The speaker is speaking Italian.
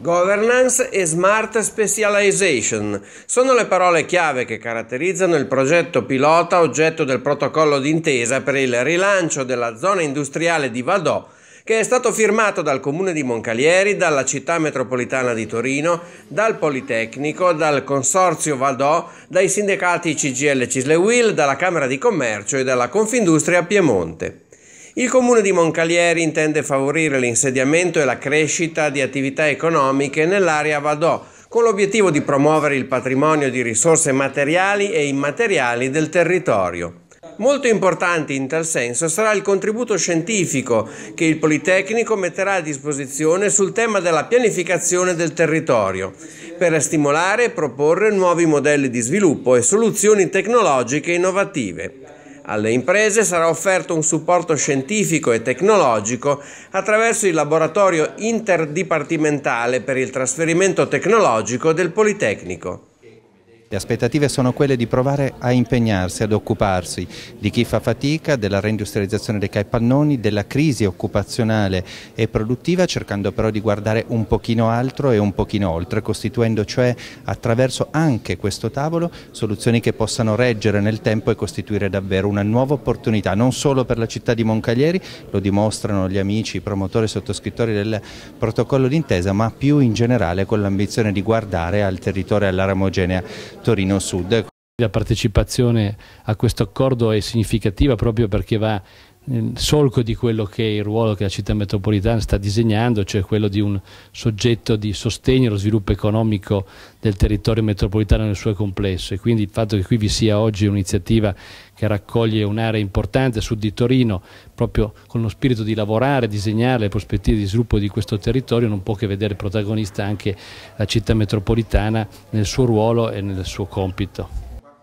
Governance e Smart Specialization sono le parole chiave che caratterizzano il progetto pilota oggetto del protocollo d'intesa per il rilancio della zona industriale di Vadò che è stato firmato dal comune di Moncalieri, dalla città metropolitana di Torino, dal Politecnico, dal Consorzio Vadò, dai sindacati CGL Cislewil, dalla Camera di Commercio e dalla Confindustria Piemonte. Il comune di Moncalieri intende favorire l'insediamento e la crescita di attività economiche nell'area Vadò con l'obiettivo di promuovere il patrimonio di risorse materiali e immateriali del territorio. Molto importante in tal senso sarà il contributo scientifico che il Politecnico metterà a disposizione sul tema della pianificazione del territorio, per stimolare e proporre nuovi modelli di sviluppo e soluzioni tecnologiche innovative. Alle imprese sarà offerto un supporto scientifico e tecnologico attraverso il laboratorio interdipartimentale per il trasferimento tecnologico del Politecnico. Le aspettative sono quelle di provare a impegnarsi, ad occuparsi di chi fa fatica, della reindustrializzazione dei caipannoni, della crisi occupazionale e produttiva, cercando però di guardare un pochino altro e un pochino oltre, costituendo cioè attraverso anche questo tavolo soluzioni che possano reggere nel tempo e costituire davvero una nuova opportunità, non solo per la città di Moncaglieri, lo dimostrano gli amici, i promotori e sottoscrittori del protocollo d'intesa, ma più in generale con l'ambizione di guardare al territorio e all'aramogenea Torino Sud. La partecipazione a questo accordo è significativa proprio perché va nel solco di quello che è il ruolo che la città metropolitana sta disegnando, cioè quello di un soggetto di sostegno allo sviluppo economico del territorio metropolitano nel suo complesso e quindi il fatto che qui vi sia oggi un'iniziativa che raccoglie un'area importante sud di Torino, proprio con lo spirito di lavorare, disegnare le prospettive di sviluppo di questo territorio, non può che vedere protagonista anche la città metropolitana nel suo ruolo e nel suo compito.